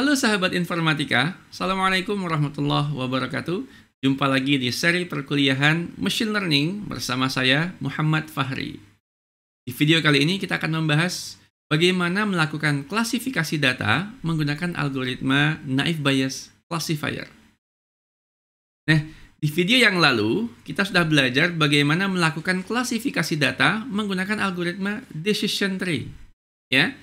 Halo sahabat informatika, Assalamualaikum warahmatullahi wabarakatuh. Jumpa lagi di seri perkuliahan Machine Learning bersama saya Muhammad Fahri. Di video kali ini kita akan membahas bagaimana melakukan klasifikasi data menggunakan algoritma naive bias classifier. Nah, di video yang lalu kita sudah belajar bagaimana melakukan klasifikasi data menggunakan algoritma decision tree. Ya,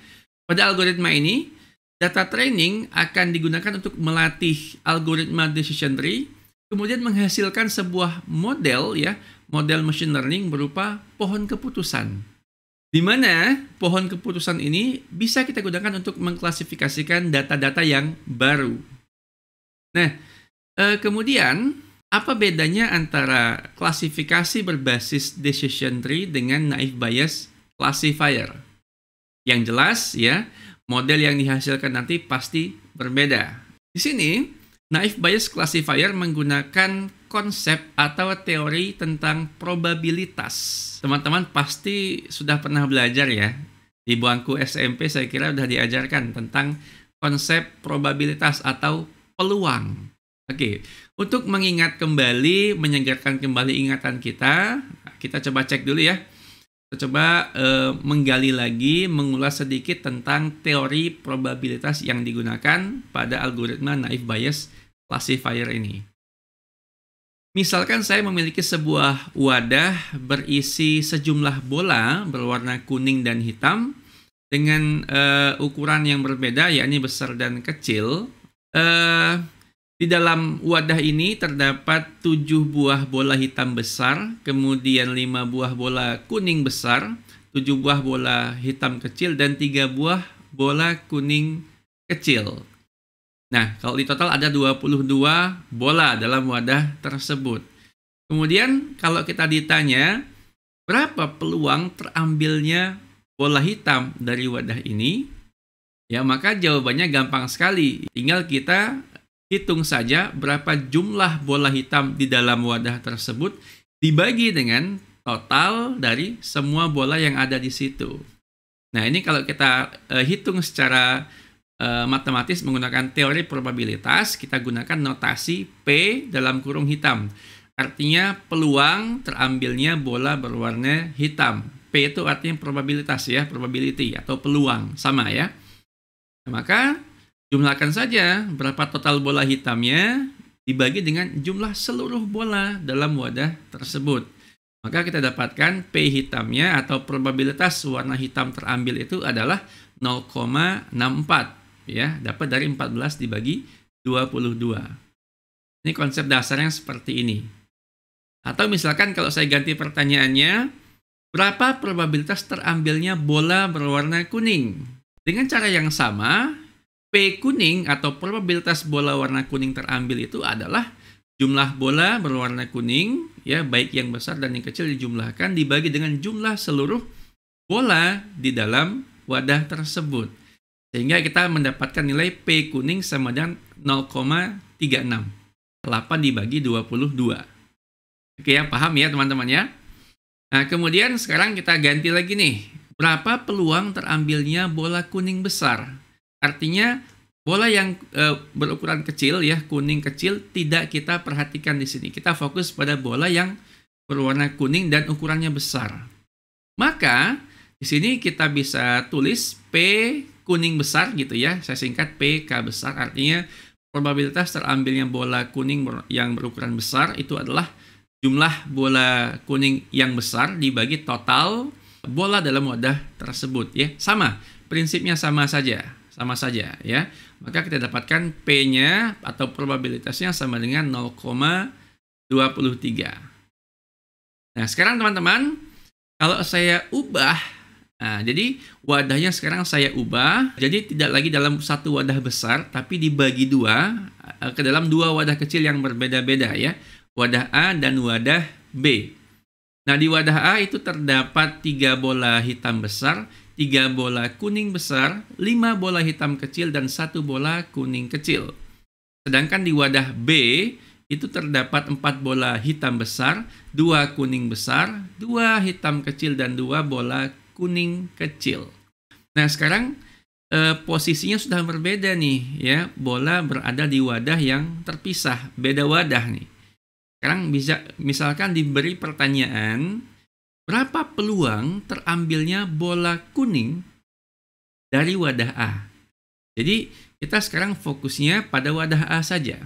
pada algoritma ini Data training akan digunakan untuk melatih algoritma decision tree, kemudian menghasilkan sebuah model ya, model machine learning berupa pohon keputusan. Di mana pohon keputusan ini bisa kita gunakan untuk mengklasifikasikan data-data yang baru. Nah, eh, kemudian apa bedanya antara klasifikasi berbasis decision tree dengan naive bias classifier? Yang jelas ya, model yang dihasilkan nanti pasti berbeda. Di sini, naive bias classifier menggunakan konsep atau teori tentang probabilitas. Teman-teman pasti sudah pernah belajar ya. Di bangku SMP saya kira sudah diajarkan tentang konsep probabilitas atau peluang. Oke, untuk mengingat kembali, menyegarkan kembali ingatan kita, kita coba cek dulu ya coba eh, menggali lagi, mengulas sedikit tentang teori probabilitas yang digunakan pada algoritma naive bias classifier ini. Misalkan saya memiliki sebuah wadah berisi sejumlah bola berwarna kuning dan hitam dengan uh, ukuran yang berbeda, yakni besar dan kecil. Uh, di dalam wadah ini terdapat tujuh buah bola hitam besar, kemudian lima buah bola kuning besar, tujuh buah bola hitam kecil, dan tiga buah bola kuning kecil. Nah, kalau di total ada 22 bola dalam wadah tersebut. Kemudian kalau kita ditanya, berapa peluang terambilnya bola hitam dari wadah ini? Ya, maka jawabannya gampang sekali. Tinggal kita Hitung saja berapa jumlah bola hitam di dalam wadah tersebut dibagi dengan total dari semua bola yang ada di situ. Nah, ini kalau kita uh, hitung secara uh, matematis menggunakan teori probabilitas, kita gunakan notasi P dalam kurung hitam. Artinya peluang terambilnya bola berwarna hitam. P itu artinya probabilitas ya, probability atau peluang, sama ya. Nah, maka Jumlahkan saja berapa total bola hitamnya dibagi dengan jumlah seluruh bola dalam wadah tersebut. Maka kita dapatkan P hitamnya atau probabilitas warna hitam terambil itu adalah 0,64 ya, dapat dari 14 dibagi 22. Ini konsep dasarnya seperti ini. Atau misalkan kalau saya ganti pertanyaannya, berapa probabilitas terambilnya bola berwarna kuning? Dengan cara yang sama, P kuning atau probabilitas bola warna kuning terambil itu adalah jumlah bola berwarna kuning ya baik yang besar dan yang kecil dijumlahkan dibagi dengan jumlah seluruh bola di dalam wadah tersebut. Sehingga kita mendapatkan nilai P kuning sama dengan 0,36. 8 dibagi 22. Oke ya, paham ya teman-teman ya? Nah, kemudian sekarang kita ganti lagi nih. Berapa peluang terambilnya bola kuning besar? Artinya bola yang e, berukuran kecil ya kuning kecil tidak kita perhatikan di sini. Kita fokus pada bola yang berwarna kuning dan ukurannya besar. Maka di sini kita bisa tulis P kuning besar gitu ya. Saya singkat PK besar artinya probabilitas terambilnya bola kuning yang berukuran besar itu adalah jumlah bola kuning yang besar dibagi total bola dalam wadah tersebut ya. Sama, prinsipnya sama saja sama saja ya. Maka kita dapatkan P-nya atau probabilitasnya sama dengan 0,23. Nah, sekarang teman-teman, kalau saya ubah, nah, jadi wadahnya sekarang saya ubah, jadi tidak lagi dalam satu wadah besar, tapi dibagi dua, eh, ke dalam dua wadah kecil yang berbeda-beda ya. Wadah A dan wadah B. Nah, di wadah A itu terdapat tiga bola hitam besar 3 bola kuning besar, lima bola hitam kecil, dan satu bola kuning kecil. Sedangkan di wadah B, itu terdapat empat bola hitam besar, dua kuning besar, dua hitam kecil, dan dua bola kuning kecil. Nah, sekarang e, posisinya sudah berbeda nih ya. Bola berada di wadah yang terpisah, beda wadah nih. Sekarang bisa misalkan diberi pertanyaan Berapa peluang terambilnya bola kuning dari wadah A? Jadi kita sekarang fokusnya pada wadah A saja.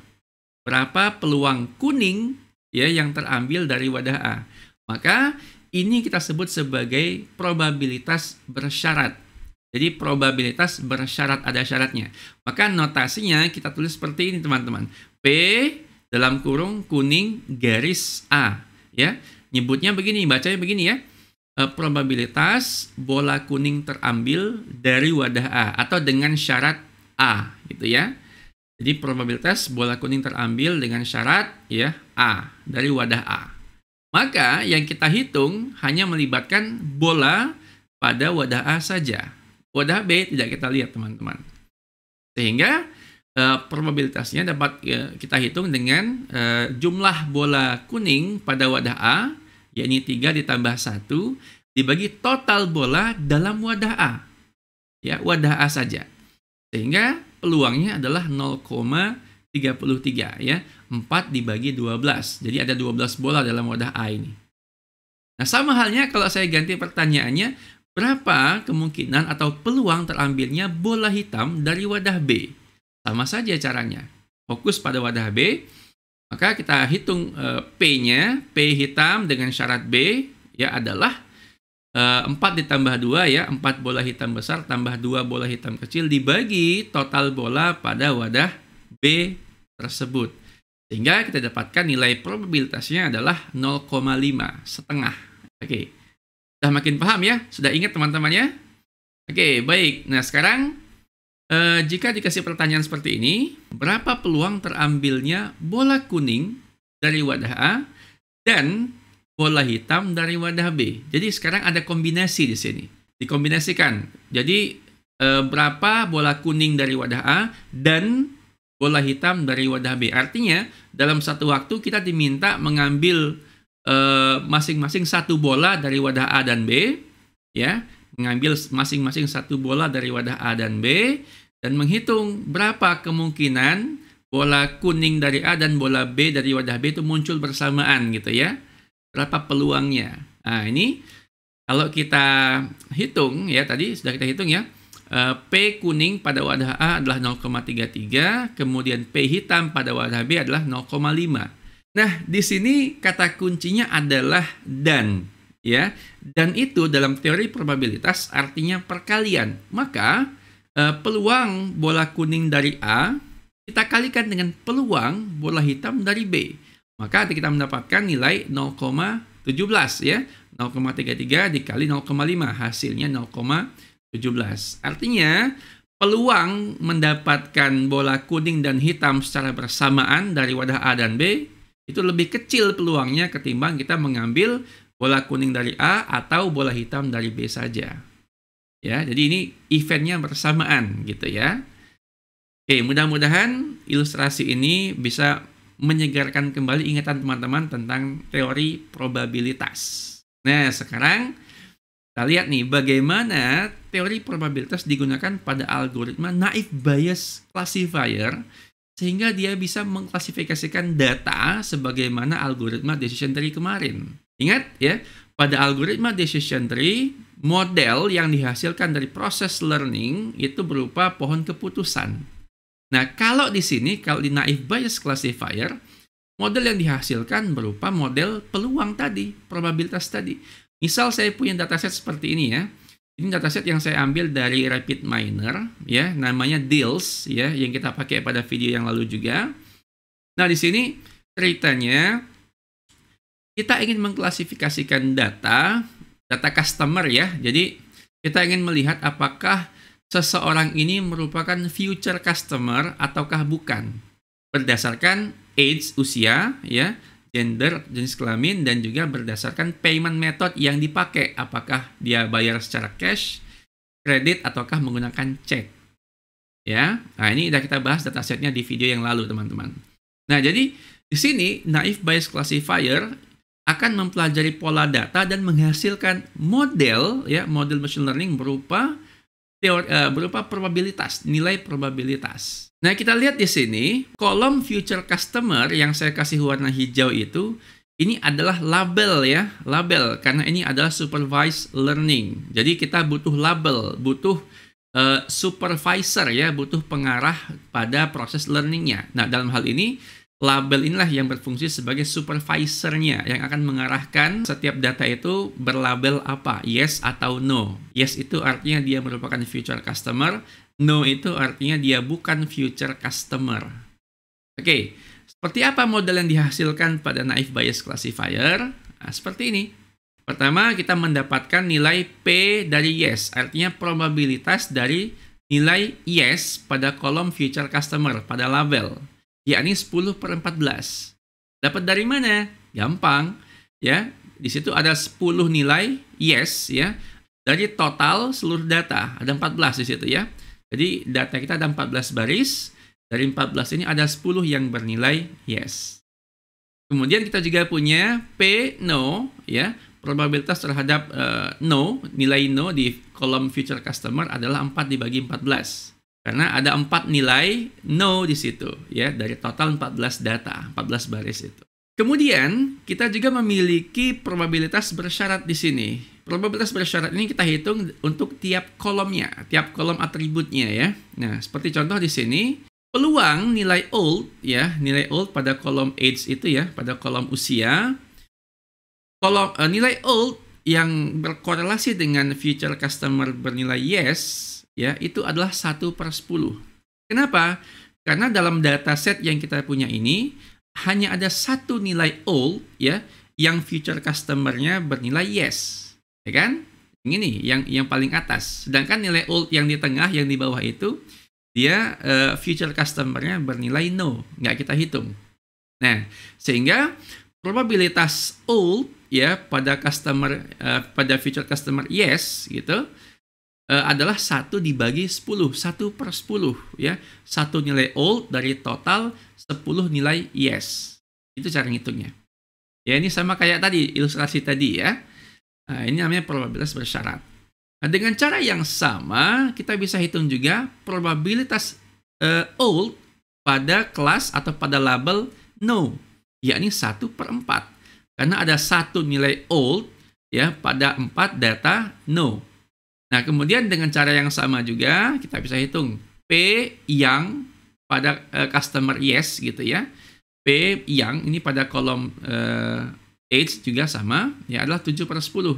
Berapa peluang kuning ya yang terambil dari wadah A? Maka ini kita sebut sebagai probabilitas bersyarat. Jadi probabilitas bersyarat ada syaratnya. Maka notasinya kita tulis seperti ini teman-teman. P dalam kurung kuning garis A ya nyebutnya begini, bacanya begini ya. E, probabilitas bola kuning terambil dari wadah A atau dengan syarat A gitu ya. Jadi probabilitas bola kuning terambil dengan syarat ya A dari wadah A. Maka yang kita hitung hanya melibatkan bola pada wadah A saja. Wadah B tidak kita lihat teman-teman. Sehingga eh, probabilitasnya dapat e, kita hitung dengan e, jumlah bola kuning pada wadah A yakni 3 ditambah 1 dibagi total bola dalam wadah A. Ya, wadah A saja. Sehingga peluangnya adalah 0,33 ya. 4 dibagi 12. Jadi ada 12 bola dalam wadah A ini. Nah, sama halnya kalau saya ganti pertanyaannya, berapa kemungkinan atau peluang terambilnya bola hitam dari wadah B? Sama saja caranya. Fokus pada wadah B, maka kita hitung uh, P-nya, P hitam dengan syarat B ya adalah uh, eh, 4 ditambah 2 ya, 4 bola hitam besar tambah 2 bola hitam kecil dibagi total bola pada wadah B tersebut. Sehingga kita dapatkan nilai probabilitasnya adalah 0,5, setengah. Oke, sudah makin paham ya? Sudah ingat teman-temannya? Oke, baik. Nah, sekarang E, jika dikasih pertanyaan seperti ini, berapa peluang terambilnya bola kuning dari wadah A dan bola hitam dari wadah B? Jadi sekarang ada kombinasi di sini, dikombinasikan. Jadi e, berapa bola kuning dari wadah A dan bola hitam dari wadah B? Artinya dalam satu waktu kita diminta mengambil eh, masing-masing e, satu bola dari wadah A dan B, ya mengambil masing-masing satu bola dari wadah A dan B dan menghitung berapa kemungkinan bola kuning dari A dan bola B dari wadah B itu muncul bersamaan gitu ya. Berapa peluangnya? Nah, ini kalau kita hitung ya tadi sudah kita hitung ya. Eh, P kuning pada wadah A adalah 0,33, kemudian P hitam pada wadah B adalah 0,5. Nah, di sini kata kuncinya adalah dan ya. Dan itu dalam teori probabilitas artinya perkalian. Maka Eh, peluang bola kuning dari A kita kalikan dengan peluang bola hitam dari B. Maka kita mendapatkan nilai 0,17 ya. 0,33 dikali 0,5 hasilnya 0,17. Artinya peluang mendapatkan bola kuning dan hitam secara bersamaan dari wadah A dan B itu lebih kecil peluangnya ketimbang kita mengambil bola kuning dari A atau bola hitam dari B saja. Ya, jadi ini eventnya bersamaan gitu ya. Oke, mudah-mudahan ilustrasi ini bisa menyegarkan kembali ingatan teman-teman tentang teori probabilitas. Nah, sekarang kita lihat nih bagaimana teori probabilitas digunakan pada algoritma naif bias classifier sehingga dia bisa mengklasifikasikan data sebagaimana algoritma decision tree kemarin. Ingat ya, pada algoritma decision tree model yang dihasilkan dari proses learning itu berupa pohon keputusan. Nah, kalau di sini, kalau di naive bias classifier, model yang dihasilkan berupa model peluang tadi, probabilitas tadi. Misal saya punya dataset seperti ini ya. Ini dataset yang saya ambil dari Rapid Miner, ya, namanya Deals, ya, yang kita pakai pada video yang lalu juga. Nah, di sini ceritanya kita ingin mengklasifikasikan data data customer ya. Jadi kita ingin melihat apakah seseorang ini merupakan future customer ataukah bukan berdasarkan age usia ya gender jenis kelamin dan juga berdasarkan payment method yang dipakai apakah dia bayar secara cash kredit ataukah menggunakan cek ya nah ini sudah kita bahas datasetnya di video yang lalu teman-teman nah jadi di sini naive bias classifier akan mempelajari pola data dan menghasilkan model ya model machine learning berupa teori, uh, berupa probabilitas nilai probabilitas. Nah kita lihat di sini kolom future customer yang saya kasih warna hijau itu ini adalah label ya label karena ini adalah supervised learning. Jadi kita butuh label butuh uh, supervisor ya butuh pengarah pada proses learningnya. Nah dalam hal ini label inilah yang berfungsi sebagai supervisornya yang akan mengarahkan setiap data itu berlabel apa, yes atau no. Yes itu artinya dia merupakan future customer, no itu artinya dia bukan future customer. Oke, okay. seperti apa model yang dihasilkan pada naive bias classifier? Nah, seperti ini. Pertama, kita mendapatkan nilai P dari yes, artinya probabilitas dari nilai yes pada kolom future customer, pada label yakni 10 per 14. Dapat dari mana? Gampang, ya. Di situ ada 10 nilai yes, ya. Dari total seluruh data, ada 14 di situ ya. Jadi data kita ada 14 baris, dari 14 ini ada 10 yang bernilai yes. Kemudian kita juga punya P no, ya. Probabilitas terhadap uh, no, nilai no di kolom future customer adalah 4 dibagi 14. Karena ada empat nilai no di situ ya dari total 14 data, 14 baris itu. Kemudian kita juga memiliki probabilitas bersyarat di sini. Probabilitas bersyarat ini kita hitung untuk tiap kolomnya, tiap kolom atributnya ya. Nah, seperti contoh di sini peluang nilai old ya, nilai old pada kolom age itu ya, pada kolom usia. Kolom uh, nilai old yang berkorelasi dengan future customer bernilai yes ya itu adalah satu per 10. Kenapa? Karena dalam data set yang kita punya ini hanya ada satu nilai old ya yang future customernya bernilai yes. Ya kan? Yang ini yang yang paling atas. Sedangkan nilai old yang di tengah yang di bawah itu dia uh, future customernya bernilai no, nggak kita hitung. Nah, sehingga probabilitas old ya pada customer uh, pada future customer yes gitu uh, adalah satu dibagi 10, satu per 10 ya. Satu nilai old dari total 10 nilai yes. Itu cara ngitungnya. Ya ini sama kayak tadi ilustrasi tadi ya. Nah, ini namanya probabilitas bersyarat. Nah, dengan cara yang sama kita bisa hitung juga probabilitas uh, old pada kelas atau pada label no, yakni satu per 4. Karena ada satu nilai old ya pada empat data no. Nah, kemudian dengan cara yang sama juga kita bisa hitung P yang pada uh, customer yes gitu ya. P yang ini pada kolom uh, eh, age juga sama ya adalah 7 per sepuluh.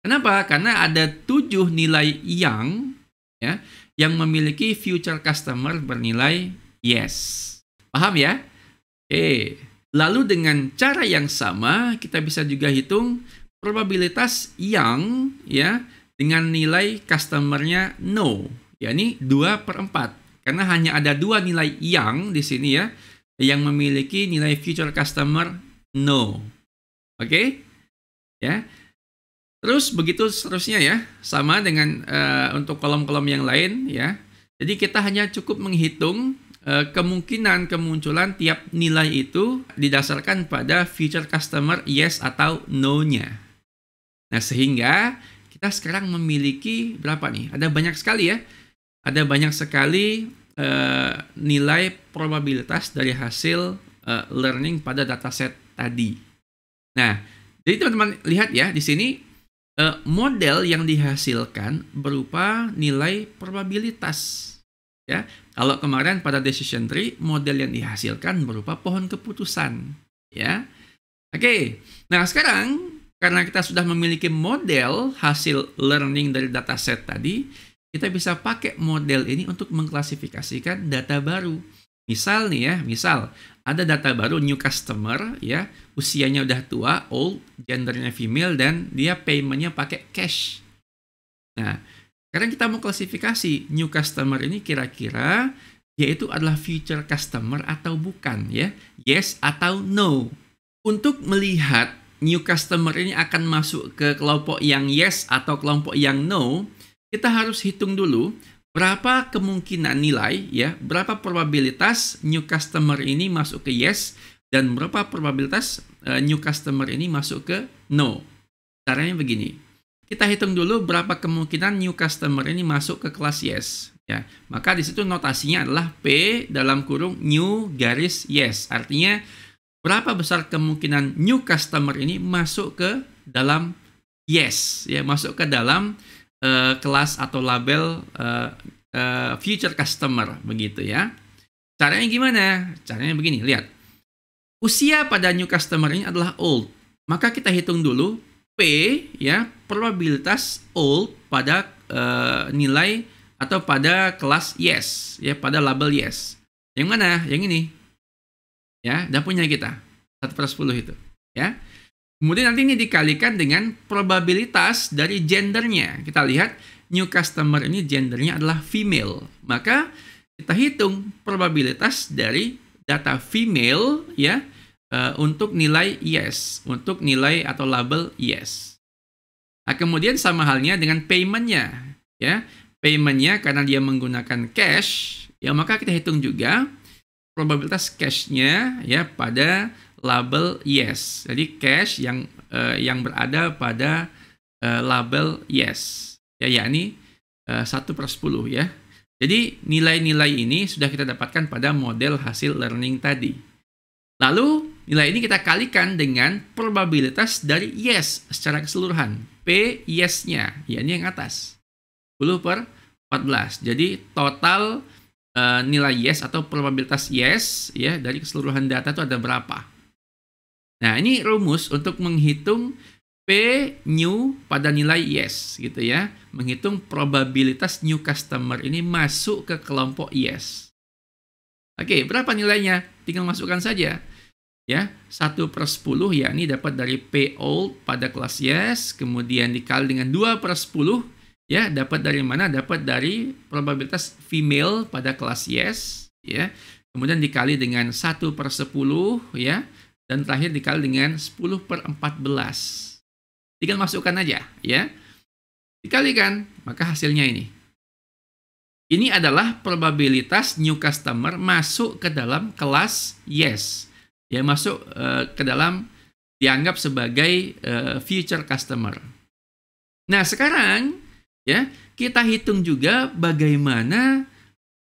Kenapa? Karena ada tujuh nilai yang ya yang memiliki future customer bernilai yes. Paham ya? Oke. Okay. Lalu dengan cara yang sama kita bisa juga hitung probabilitas yang ya dengan nilai customernya no. Ya ini 2 per 4. Karena hanya ada dua nilai yang di sini ya yang memiliki nilai future customer no. Oke? Okay? Ya. Terus begitu seterusnya ya, sama dengan uh, untuk kolom-kolom yang lain ya. Jadi kita hanya cukup menghitung Eh, kemungkinan kemunculan tiap nilai itu didasarkan pada future customer yes atau no-nya. Nah, sehingga kita sekarang memiliki berapa nih? Ada banyak sekali ya. Ada banyak sekali uh, nilai probabilitas dari hasil uh, learning pada dataset tadi. Nah, jadi teman-teman lihat ya di sini uh, model yang dihasilkan berupa nilai probabilitas Ya, kalau kemarin pada decision tree model yang dihasilkan berupa pohon keputusan, ya. Oke. Nah, sekarang karena kita sudah memiliki model hasil learning dari dataset tadi, kita bisa pakai model ini untuk mengklasifikasikan data baru. Misal nih ya, misal ada data baru new customer ya, usianya udah tua, old, gendernya female dan dia paymentnya pakai cash. Nah, sekarang kita mau klasifikasi new customer ini kira-kira yaitu adalah future customer atau bukan ya. Yes atau no. Untuk melihat new customer ini akan masuk ke kelompok yang yes atau kelompok yang no, kita harus hitung dulu berapa kemungkinan nilai ya, berapa probabilitas new customer ini masuk ke yes dan berapa probabilitas uh, new customer ini masuk ke no. Caranya begini kita hitung dulu berapa kemungkinan new customer ini masuk ke kelas yes. Ya, maka di situ notasinya adalah P dalam kurung new garis yes. Artinya berapa besar kemungkinan new customer ini masuk ke dalam yes, ya masuk ke dalam uh, kelas atau label uh, uh, future customer begitu ya. Caranya gimana? Caranya begini, lihat. Usia pada new customer ini adalah old. Maka kita hitung dulu P ya probabilitas old pada uh, nilai atau pada kelas yes ya pada label yes. Yang mana? Yang ini. Ya, dan punya kita. 1 per 10 itu. Ya. Kemudian nanti ini dikalikan dengan probabilitas dari gendernya. Kita lihat new customer ini gendernya adalah female. Maka kita hitung probabilitas dari data female ya uh, untuk nilai yes, untuk nilai atau label yes. Nah, kemudian sama halnya dengan paymentnya, ya paymentnya karena dia menggunakan cash, ya maka kita hitung juga probabilitas cashnya ya pada label yes. Jadi cash yang uh, yang berada pada uh, label yes, ya yakni satu uh, per 10 ya. Jadi nilai-nilai ini sudah kita dapatkan pada model hasil learning tadi. Lalu Nilai ini kita kalikan dengan probabilitas dari yes secara keseluruhan. P yes-nya, ya ini yang atas. 10 per 14. Jadi total uh, nilai yes atau probabilitas yes ya dari keseluruhan data itu ada berapa. Nah, ini rumus untuk menghitung P new pada nilai yes gitu ya. Menghitung probabilitas new customer ini masuk ke kelompok yes. Oke, berapa nilainya? Tinggal masukkan saja ya 1 per 10 ya ini dapat dari P old pada kelas yes kemudian dikali dengan 2 per 10 ya dapat dari mana dapat dari probabilitas female pada kelas yes ya kemudian dikali dengan 1 per 10 ya dan terakhir dikali dengan 10 per 14 tinggal masukkan aja ya dikalikan maka hasilnya ini ini adalah probabilitas new customer masuk ke dalam kelas yes ya masuk uh, ke dalam dianggap sebagai uh, future customer. Nah, sekarang ya, kita hitung juga bagaimana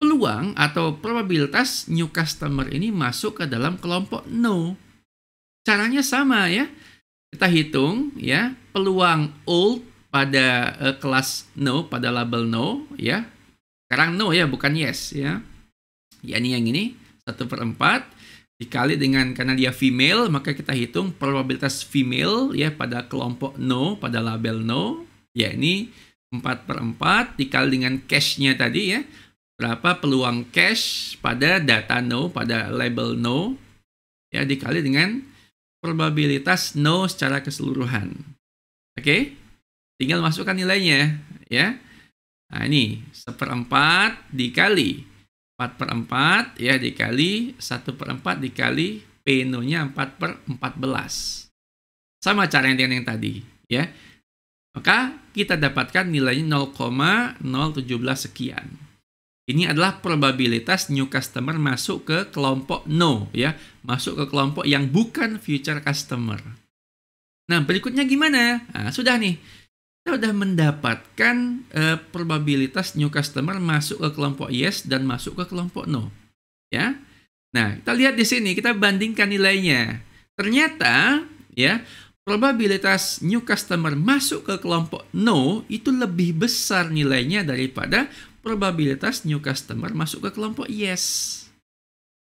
peluang atau probabilitas new customer ini masuk ke dalam kelompok no. Caranya sama ya. Kita hitung ya, peluang old pada uh, kelas no pada label no ya. Sekarang no ya bukan yes ya. Ya ini yang ini satu per empat dikali dengan karena dia female maka kita hitung probabilitas female ya pada kelompok no pada label no ya ini 4 per 4 dikali dengan cashnya tadi ya berapa peluang cash pada data no pada label no ya dikali dengan probabilitas no secara keseluruhan oke okay? tinggal masukkan nilainya ya nah ini seperempat dikali 4 per 4 ya dikali 1 per 4 dikali p nya 4 per 14. Sama cara yang, yang tadi ya. Maka kita dapatkan nilainya 0,017 sekian. Ini adalah probabilitas new customer masuk ke kelompok no ya, masuk ke kelompok yang bukan future customer. Nah, berikutnya gimana? Nah, sudah nih kita sudah mendapatkan uh, probabilitas new customer masuk ke kelompok yes dan masuk ke kelompok no. Ya. Nah, kita lihat di sini kita bandingkan nilainya. Ternyata ya, probabilitas new customer masuk ke kelompok no itu lebih besar nilainya daripada probabilitas new customer masuk ke kelompok yes.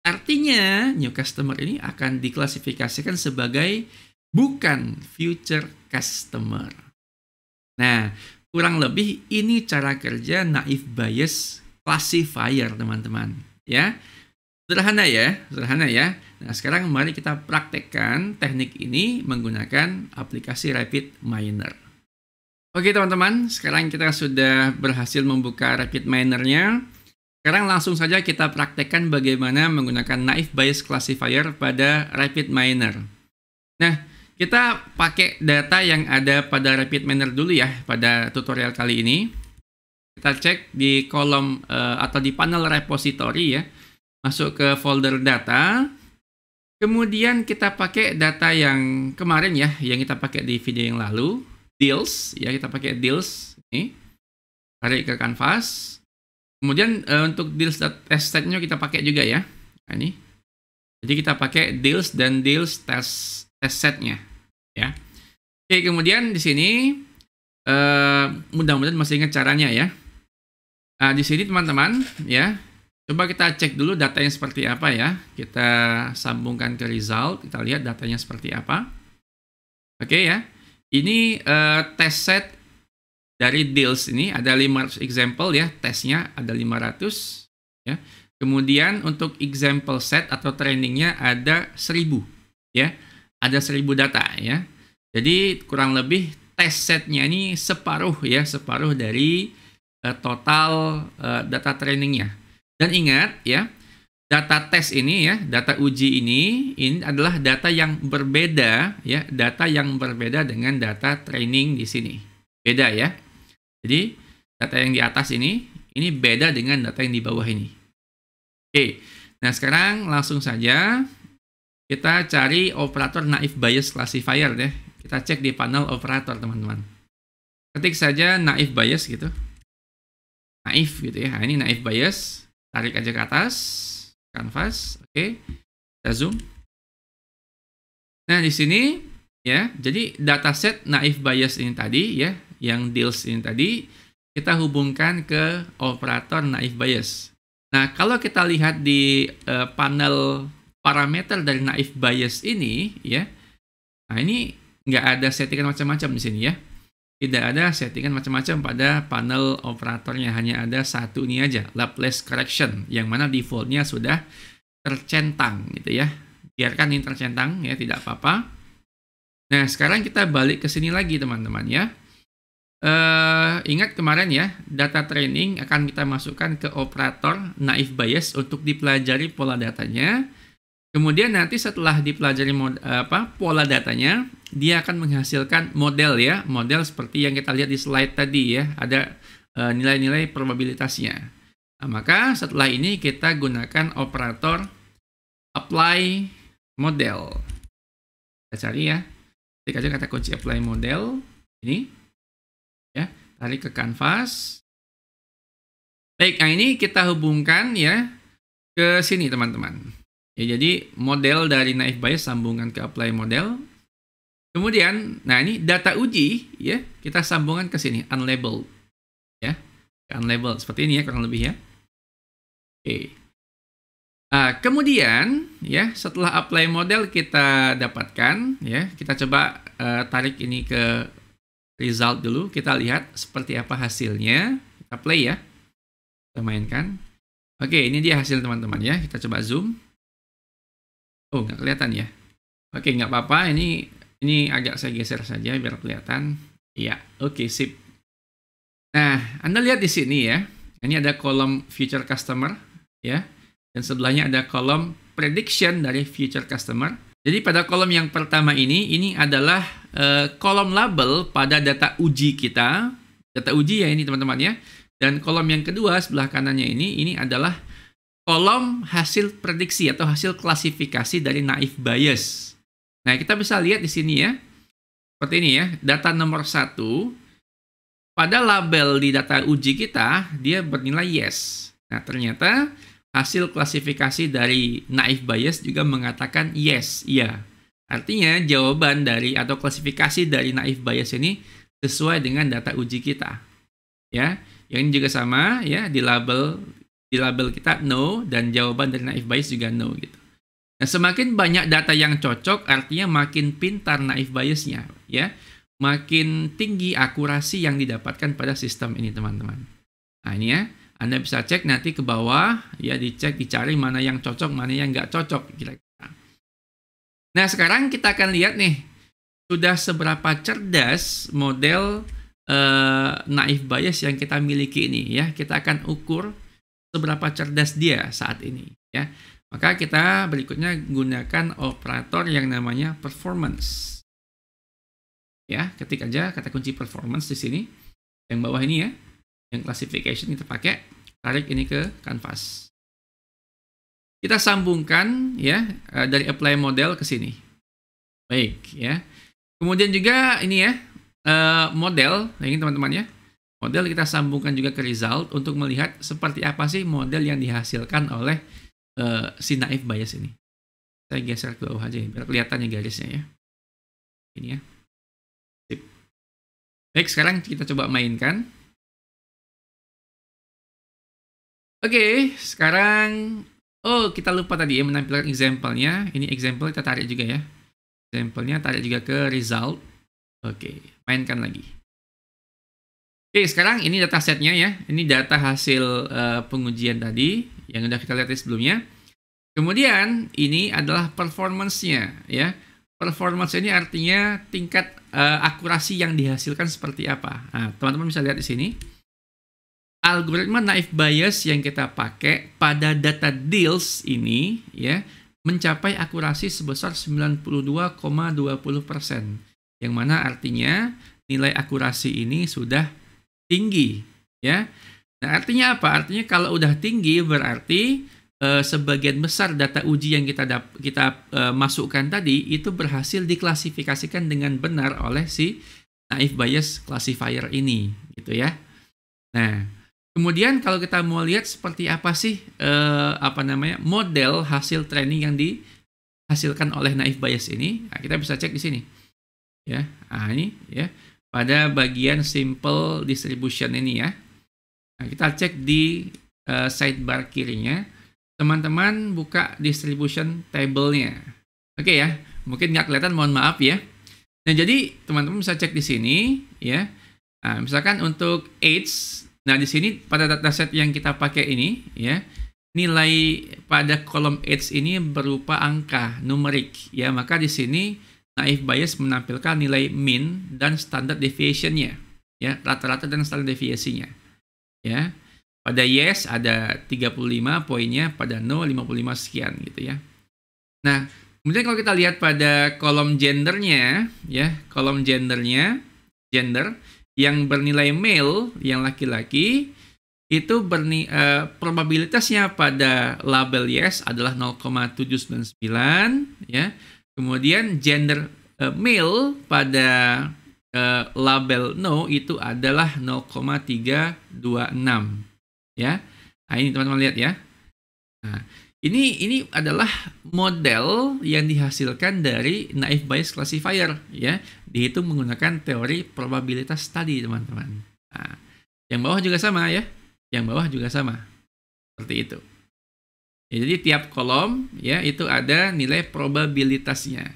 Artinya, new customer ini akan diklasifikasikan sebagai bukan future customer. Nah, kurang lebih ini cara kerja naif bias classifier, teman-teman. Ya, sederhana ya, sederhana ya. Nah, sekarang mari kita praktekkan teknik ini menggunakan aplikasi Rapid Miner. Oke, teman-teman, sekarang kita sudah berhasil membuka Rapid Miner-nya. Sekarang langsung saja kita praktekkan bagaimana menggunakan Naif Bias Classifier pada Rapid Miner. Nah, kita pakai data yang ada pada Rapid Manner dulu ya pada tutorial kali ini. Kita cek di kolom uh, atau di panel repository ya. Masuk ke folder data. Kemudian kita pakai data yang kemarin ya, yang kita pakai di video yang lalu. Deals, ya kita pakai deals. Ini. Tarik ke canvas. Kemudian uh, untuk setnya kita pakai juga ya. Nah, ini. Jadi kita pakai deals dan deals test test setnya ya oke kemudian di sini uh, mudah-mudahan masih ingat caranya ya nah, di sini teman-teman ya coba kita cek dulu datanya seperti apa ya kita sambungkan ke result kita lihat datanya seperti apa oke ya ini uh, test set dari deals ini ada 500 example ya tesnya ada 500 ya kemudian untuk example set atau trainingnya ada 1000 ya ada 1000 data ya. Jadi kurang lebih test setnya ini separuh ya, separuh dari uh, total uh, data trainingnya. Dan ingat ya, data test ini ya, data uji ini ini adalah data yang berbeda ya, data yang berbeda dengan data training di sini. Beda ya. Jadi data yang di atas ini ini beda dengan data yang di bawah ini. Oke. Nah, sekarang langsung saja kita cari operator naif bias classifier deh. Kita cek di panel operator, teman-teman. Ketik saja naif bias gitu. Naif gitu ya. Nah, ini naif bias. Tarik aja ke atas. Canvas. Oke. Okay. Kita zoom. Nah, di sini ya. Jadi dataset naif bias ini tadi ya, yang deals ini tadi kita hubungkan ke operator naif bias. Nah, kalau kita lihat di uh, panel parameter dari naif bias ini ya nah ini nggak ada settingan macam-macam di sini ya tidak ada settingan macam-macam pada panel operatornya hanya ada satu ini aja Laplace correction yang mana defaultnya sudah tercentang gitu ya biarkan ini tercentang ya tidak apa-apa nah sekarang kita balik ke sini lagi teman-teman ya uh, ingat kemarin ya data training akan kita masukkan ke operator naif bias untuk dipelajari pola datanya Kemudian nanti setelah dipelajari mod, apa, pola datanya, dia akan menghasilkan model ya, model seperti yang kita lihat di slide tadi ya, ada e, nilai-nilai e, probabilitasnya. Nah, maka setelah ini kita gunakan operator apply model. Kita cari ya, ketik aja kata kunci apply model ini, ya tarik ke kanvas. Baik, nah ini kita hubungkan ya ke sini teman-teman. Ya, jadi model dari naive bias sambungan ke apply model. Kemudian, nah ini data uji ya, kita sambungan ke sini unlabeled ya. unlabel seperti ini ya kurang lebih ya. Oke. Nah, kemudian ya setelah apply model kita dapatkan ya, kita coba uh, tarik ini ke result dulu, kita lihat seperti apa hasilnya. Kita play ya. Kita mainkan. Oke, ini dia hasil teman-teman ya. Kita coba zoom. Oh, nggak kelihatan ya. Oke, nggak apa-apa. Ini ini agak saya geser saja biar kelihatan. Iya, oke, sip. Nah, Anda lihat di sini ya. Ini ada kolom future customer ya. Dan sebelahnya ada kolom prediction dari future customer. Jadi pada kolom yang pertama ini, ini adalah uh, kolom label pada data uji kita. Data uji ya ini teman-teman ya. Dan kolom yang kedua sebelah kanannya ini, ini adalah kolom hasil prediksi atau hasil klasifikasi dari naif bias. Nah, kita bisa lihat di sini ya. Seperti ini ya, data nomor satu pada label di data uji kita, dia bernilai yes. Nah, ternyata hasil klasifikasi dari naif bias juga mengatakan yes, iya. Artinya jawaban dari atau klasifikasi dari naif bias ini sesuai dengan data uji kita. Ya, yang ini juga sama ya di label di label kita no dan jawaban dari naif bias juga no gitu. Nah, semakin banyak data yang cocok artinya makin pintar naif biasnya ya. Makin tinggi akurasi yang didapatkan pada sistem ini teman-teman. Nah, ini ya. Anda bisa cek nanti ke bawah, ya dicek, dicari mana yang cocok, mana yang nggak cocok kira-kira. Nah, sekarang kita akan lihat nih, sudah seberapa cerdas model uh, naif bias yang kita miliki ini ya. Kita akan ukur seberapa cerdas dia saat ini ya. Maka kita berikutnya gunakan operator yang namanya performance. Ya, ketik aja kata kunci performance di sini. Yang bawah ini ya, yang classification kita pakai, tarik ini ke canvas. Kita sambungkan ya eh, dari apply model ke sini. Baik ya. Kemudian juga ini ya eh, model, nah ini teman-teman ya model kita sambungkan juga ke result untuk melihat seperti apa sih model yang dihasilkan oleh uh, si naif bias ini. Saya geser ke bawah aja ya, biar kelihatannya garisnya ya. Ini ya. Sip. Baik, sekarang kita coba mainkan. Oke, sekarang... Oh, kita lupa tadi ya menampilkan example-nya. Ini example kita tarik juga ya. Example-nya tarik juga ke result. Oke, mainkan lagi. Oke, sekarang ini data setnya ya. Ini data hasil uh, pengujian tadi yang sudah kita lihat ya sebelumnya. Kemudian ini adalah performance-nya ya. Performance ini artinya tingkat uh, akurasi yang dihasilkan seperti apa. Nah, teman-teman bisa lihat di sini. Algoritma naive bias yang kita pakai pada data deals ini ya mencapai akurasi sebesar 92,20%. Yang mana artinya nilai akurasi ini sudah tinggi ya. Nah, artinya apa? Artinya kalau udah tinggi berarti eh, sebagian besar data uji yang kita dap kita eh, masukkan tadi itu berhasil diklasifikasikan dengan benar oleh si naive bias classifier ini gitu ya. Nah, kemudian kalau kita mau lihat seperti apa sih eh, apa namanya model hasil training yang dihasilkan oleh naive bias ini, nah, kita bisa cek di sini. Ya, nah, ini ya pada bagian simple distribution ini ya. Nah, kita cek di uh, sidebar kirinya. Teman-teman buka distribution table-nya. Oke okay, ya, mungkin nggak kelihatan, mohon maaf ya. Nah, jadi teman-teman bisa cek di sini ya. Nah, misalkan untuk age, nah di sini pada dataset yang kita pakai ini ya, nilai pada kolom age ini berupa angka numerik ya, maka di sini Naif bias menampilkan nilai mean dan standard deviation ya, rata-rata dan standard deviasinya. Ya. Pada yes ada 35 poinnya, pada no 55 sekian gitu ya. Nah, kemudian kalau kita lihat pada kolom gendernya, ya, kolom gendernya, gender yang bernilai male, yang laki-laki, itu berni, uh, probabilitasnya pada label yes adalah 0,799 ya Kemudian gender uh, male pada uh, label no itu adalah 0,326 ya. Nah, ini teman-teman lihat ya. Nah, ini ini adalah model yang dihasilkan dari naive bias classifier ya, dihitung menggunakan teori probabilitas tadi teman-teman. Nah, yang bawah juga sama ya, yang bawah juga sama. Seperti itu. Ya, jadi tiap kolom ya itu ada nilai probabilitasnya.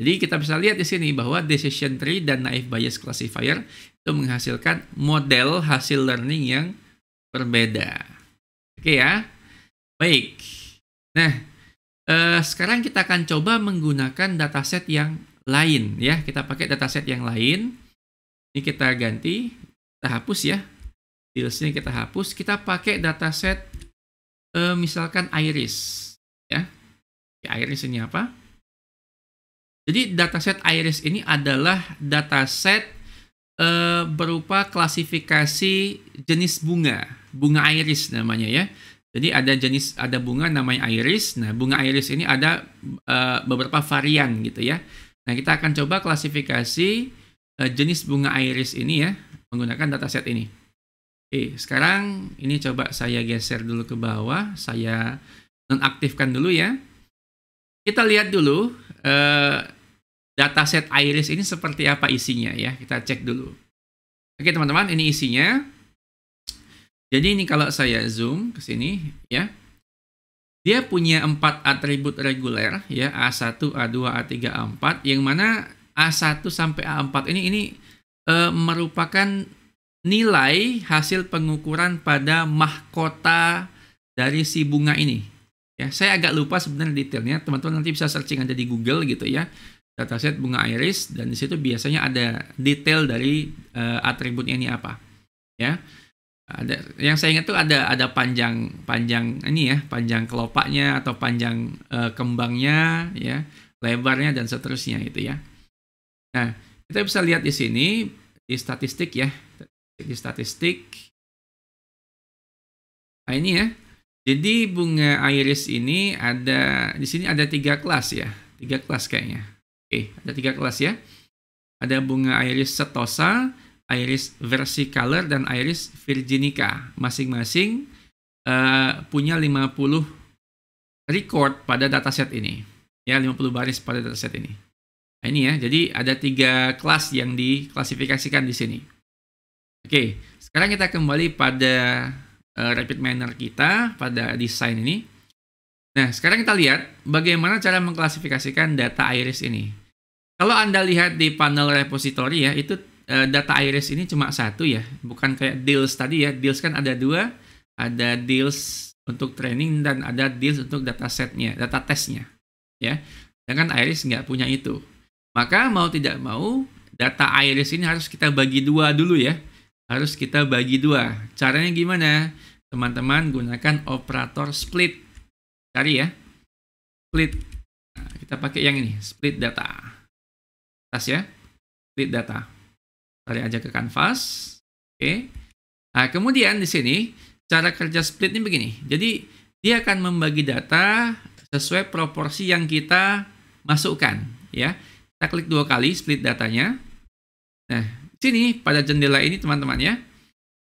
Jadi kita bisa lihat di sini bahwa decision tree dan naive bias classifier itu menghasilkan model hasil learning yang berbeda. Oke ya. Baik. Nah, eh, sekarang kita akan coba menggunakan dataset yang lain ya. Kita pakai dataset yang lain. Ini kita ganti, kita hapus ya. Dealsnya kita hapus. Kita pakai dataset Eh, misalkan iris ya. Iris ini apa? Jadi dataset iris ini adalah dataset eh, berupa klasifikasi jenis bunga, bunga iris namanya ya. Jadi ada jenis ada bunga namanya iris. Nah, bunga iris ini ada uh, beberapa varian gitu ya. Nah, kita akan coba klasifikasi uh, jenis bunga iris ini ya menggunakan dataset ini. Oke, eh, sekarang ini coba saya geser dulu ke bawah, saya nonaktifkan dulu ya. Kita lihat dulu eh, data dataset iris ini seperti apa isinya ya, kita cek dulu. Oke teman-teman, ini isinya. Jadi ini kalau saya zoom ke sini ya, dia punya empat atribut reguler ya A1, A2, A3, A4 yang mana A1 sampai A4 ini ini eh, merupakan nilai hasil pengukuran pada mahkota dari si bunga ini. Ya, saya agak lupa sebenarnya detailnya. Teman-teman nanti bisa searching aja di Google gitu ya. Dataset bunga iris dan di situ biasanya ada detail dari uh, eh, atributnya ini apa. Ya. Ada yang saya ingat tuh ada ada panjang panjang ini ya, panjang kelopaknya atau panjang uh, kembangnya ya, lebarnya dan seterusnya itu ya. Nah, kita bisa lihat di sini di statistik ya di statistik. Nah ini ya. Jadi bunga iris ini ada di sini ada tiga kelas ya, tiga kelas kayaknya. Oke, ada tiga kelas ya. Ada bunga iris setosa, iris versicolor dan iris virginica. Masing-masing uh, punya 50 record pada dataset ini. Ya, 50 baris pada dataset ini. Nah, ini ya. Jadi ada tiga kelas yang diklasifikasikan di sini. Oke, sekarang kita kembali pada uh, rapid manner kita pada desain ini. Nah, sekarang kita lihat bagaimana cara mengklasifikasikan data iris ini. Kalau Anda lihat di panel repository ya, itu uh, data iris ini cuma satu ya, bukan kayak deals tadi ya. Deals kan ada dua, ada deals untuk training dan ada deals untuk data setnya, data testnya. Ya, kan iris nggak punya itu. Maka mau tidak mau, data iris ini harus kita bagi dua dulu ya harus kita bagi dua. Caranya gimana? Teman-teman gunakan operator split. Cari ya. Split. Nah, kita pakai yang ini, split data. Tas ya. Split data. Tarik aja ke canvas. Oke. Nah, kemudian di sini cara kerja split ini begini. Jadi dia akan membagi data sesuai proporsi yang kita masukkan, ya. Kita klik dua kali split datanya. Nah, sini pada jendela ini teman-teman ya,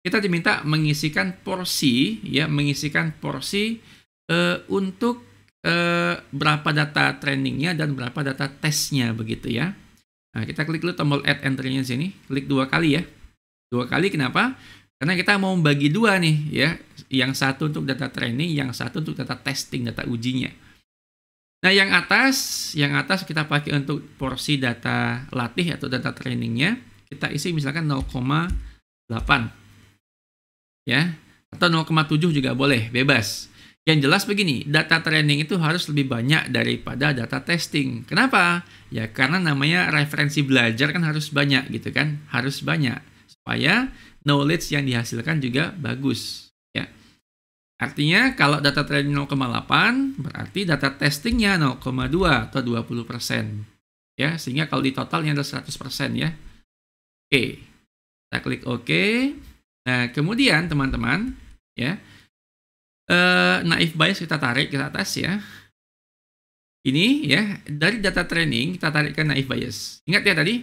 kita diminta mengisikan porsi ya, mengisikan porsi uh, untuk uh, berapa data trainingnya dan berapa data tesnya begitu ya. Nah, kita klik dulu tombol add entry-nya sini, klik dua kali ya. Dua kali kenapa? Karena kita mau bagi dua nih ya, yang satu untuk data training, yang satu untuk data testing, data ujinya. Nah, yang atas, yang atas kita pakai untuk porsi data latih atau data trainingnya kita isi misalkan 0,8 ya atau 0,7 juga boleh bebas yang jelas begini, data training itu harus lebih banyak daripada data testing. Kenapa? Ya karena namanya referensi belajar kan harus banyak gitu kan, harus banyak supaya knowledge yang dihasilkan juga bagus. Ya. Artinya kalau data training 0,8 berarti data testingnya 0,2 atau 20 persen. Ya, sehingga kalau di totalnya ada 100 persen ya. Kita klik OK. Nah, kemudian teman-teman, ya. Eh, naif bias kita tarik ke atas ya. Ini ya, dari data training kita tarik ke naif bias. Ingat ya tadi,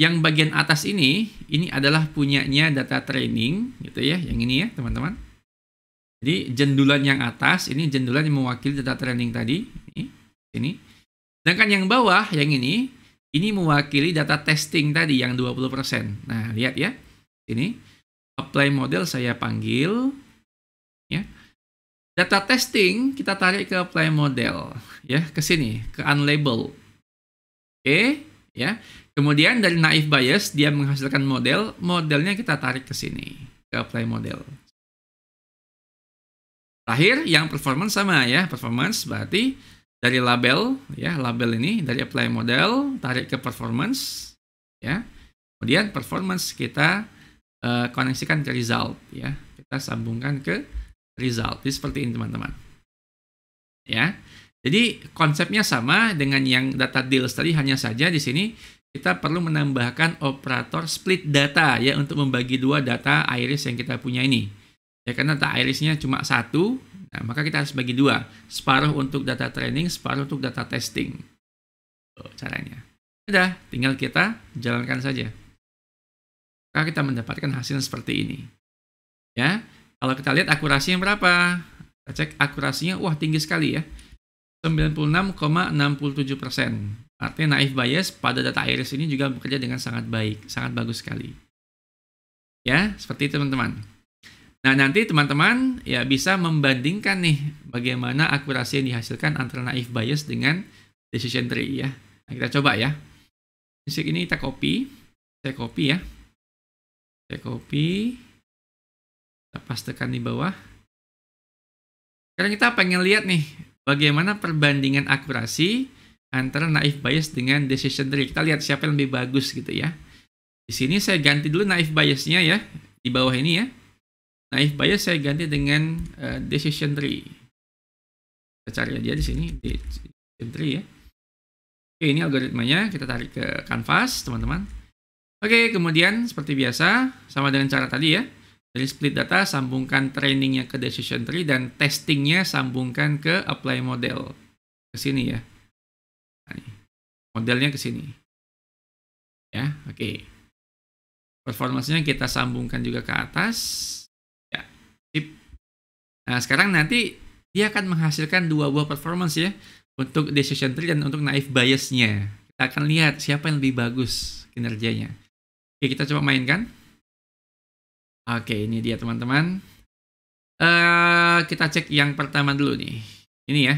yang bagian atas ini ini adalah punyanya data training gitu ya yang ini ya teman-teman jadi jendulan yang atas ini jendulan yang mewakili data training tadi ini ini. sedangkan yang bawah yang ini ini mewakili data testing tadi yang 20%. Nah, lihat ya. Ini apply model saya panggil ya. Data testing kita tarik ke apply model ya, ke sini, ke unlabel. Oke, ya. Kemudian dari naive bias dia menghasilkan model, modelnya kita tarik ke sini, ke apply model. Terakhir yang performance sama ya, performance berarti dari label ya label ini dari apply model tarik ke performance ya kemudian performance kita uh, koneksikan ke result ya kita sambungkan ke result jadi seperti ini teman-teman ya jadi konsepnya sama dengan yang data deals tadi hanya saja di sini kita perlu menambahkan operator split data ya untuk membagi dua data iris yang kita punya ini ya karena data irisnya cuma satu Nah, maka kita harus bagi dua, separuh untuk data training, separuh untuk data testing. Tuh, caranya. sudah, tinggal kita jalankan saja. Maka kita mendapatkan hasil seperti ini. Ya, kalau kita lihat akurasinya berapa? Kita cek akurasinya, wah tinggi sekali ya. 96,67 persen. Artinya naif bias pada data iris ini juga bekerja dengan sangat baik, sangat bagus sekali. Ya, seperti itu teman-teman. Nah, nanti teman-teman ya bisa membandingkan nih bagaimana akurasi yang dihasilkan antara naif bias dengan decision tree ya. Nah, kita coba ya. Misik ini kita copy. Saya copy ya. Saya copy. Kita pastekan di bawah. Sekarang kita pengen lihat nih bagaimana perbandingan akurasi antara naif bias dengan decision tree. Kita lihat siapa yang lebih bagus gitu ya. Di sini saya ganti dulu naif biasnya ya di bawah ini ya Naif bias saya ganti dengan uh, decision tree. Kita cari aja di sini decision tree ya. Oke, ini algoritmanya kita tarik ke canvas, teman-teman. Oke, kemudian seperti biasa sama dengan cara tadi ya. Dari split data sambungkan trainingnya ke decision tree dan testingnya sambungkan ke apply model ke sini ya. Nah, Modelnya ke sini. Ya, oke. performasinya kita sambungkan juga ke atas Sip. Nah, sekarang nanti dia akan menghasilkan dua buah performance ya untuk decision tree dan untuk naive biasnya. Kita akan lihat siapa yang lebih bagus kinerjanya. Oke, kita coba mainkan. Oke, ini dia teman-teman. Uh, kita cek yang pertama dulu nih. Ini ya.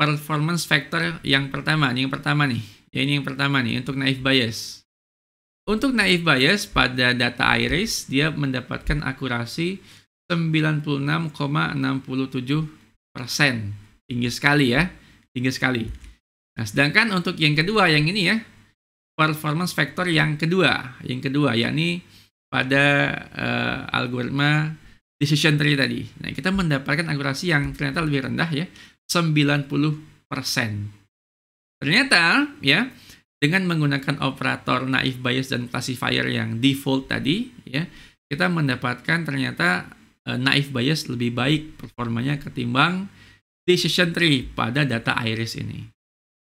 Performance factor yang pertama, ini yang pertama nih. Ya, ini yang pertama nih untuk naive bias. Untuk naive bias pada data iris dia mendapatkan akurasi 96,67 persen. Tinggi sekali ya, tinggi sekali. Nah, sedangkan untuk yang kedua, yang ini ya, performance factor yang kedua, yang kedua yakni pada uh, algoritma decision tree tadi. Nah, kita mendapatkan akurasi yang ternyata lebih rendah ya, 90%. persen. Ternyata ya, dengan menggunakan operator naive bias dan classifier yang default tadi ya, kita mendapatkan ternyata uh, naif bias lebih baik performanya ketimbang decision tree pada data iris ini.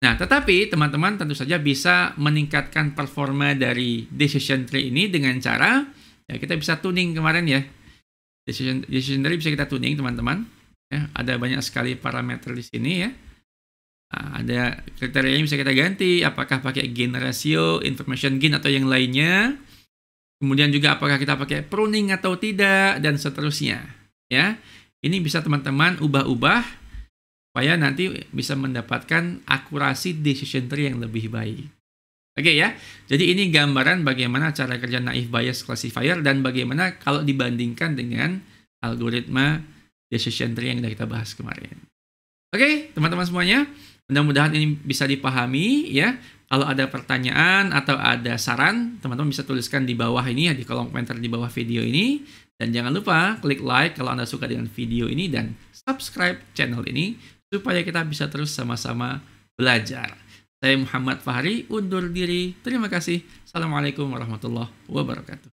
Nah, tetapi teman-teman tentu saja bisa meningkatkan performa dari decision tree ini dengan cara ya kita bisa tuning kemarin ya. Decision, decision tree bisa kita tuning teman-teman. Ya, ada banyak sekali parameter di sini ya. Nah, ada yang bisa kita ganti apakah pakai gain ratio, information gain atau yang lainnya. Kemudian juga apakah kita pakai pruning atau tidak dan seterusnya. Ya, ini bisa teman-teman ubah-ubah supaya nanti bisa mendapatkan akurasi decision tree yang lebih baik. Oke okay, ya, jadi ini gambaran bagaimana cara kerja naif bias classifier dan bagaimana kalau dibandingkan dengan algoritma decision tree yang sudah kita bahas kemarin. Oke, okay, teman-teman semuanya, mudah-mudahan ini bisa dipahami ya. Kalau ada pertanyaan atau ada saran, teman-teman bisa tuliskan di bawah ini ya di kolom komentar di bawah video ini. Dan jangan lupa klik like kalau Anda suka dengan video ini dan subscribe channel ini supaya kita bisa terus sama-sama belajar. Saya Muhammad Fahri undur diri. Terima kasih. Assalamualaikum warahmatullahi wabarakatuh.